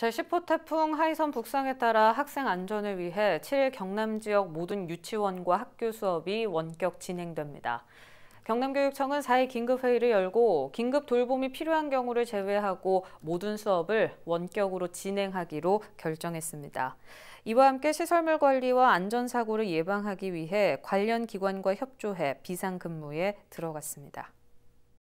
제10호 태풍 하이선 북상에 따라 학생 안전을 위해 7일 경남 지역 모든 유치원과 학교 수업이 원격 진행됩니다. 경남교육청은 4일 긴급회의를 열고 긴급 돌봄이 필요한 경우를 제외하고 모든 수업을 원격으로 진행하기로 결정했습니다. 이와 함께 시설물 관리와 안전사고를 예방하기 위해 관련 기관과 협조해 비상근무에 들어갔습니다.